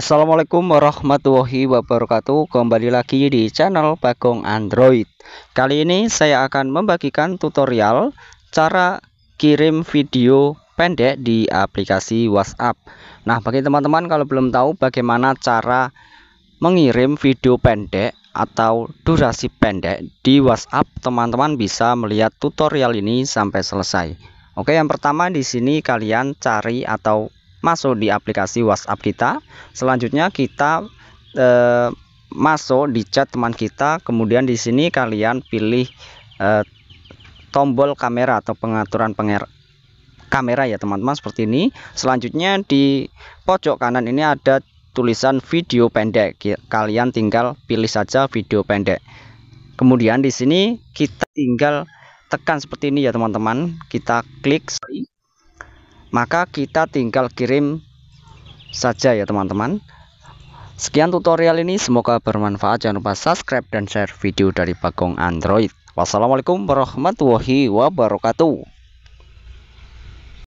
Assalamualaikum warahmatullahi wabarakatuh Kembali lagi di channel Bagong Android Kali ini saya akan membagikan tutorial Cara kirim video pendek di aplikasi WhatsApp Nah bagi teman-teman kalau belum tahu bagaimana cara mengirim video pendek atau durasi pendek di WhatsApp teman-teman bisa melihat tutorial ini sampai selesai Oke yang pertama di sini kalian cari atau masuk di aplikasi WhatsApp kita. Selanjutnya kita e, masuk di chat teman kita, kemudian di sini kalian pilih e, tombol kamera atau pengaturan pengera kamera ya teman-teman seperti ini. Selanjutnya di pojok kanan ini ada tulisan video pendek. Kalian tinggal pilih saja video pendek. Kemudian di sini kita tinggal tekan seperti ini ya teman-teman. Kita klik maka kita tinggal kirim saja ya teman-teman sekian tutorial ini semoga bermanfaat jangan lupa subscribe dan share video dari Bagong Android wassalamualaikum warahmatullahi wabarakatuh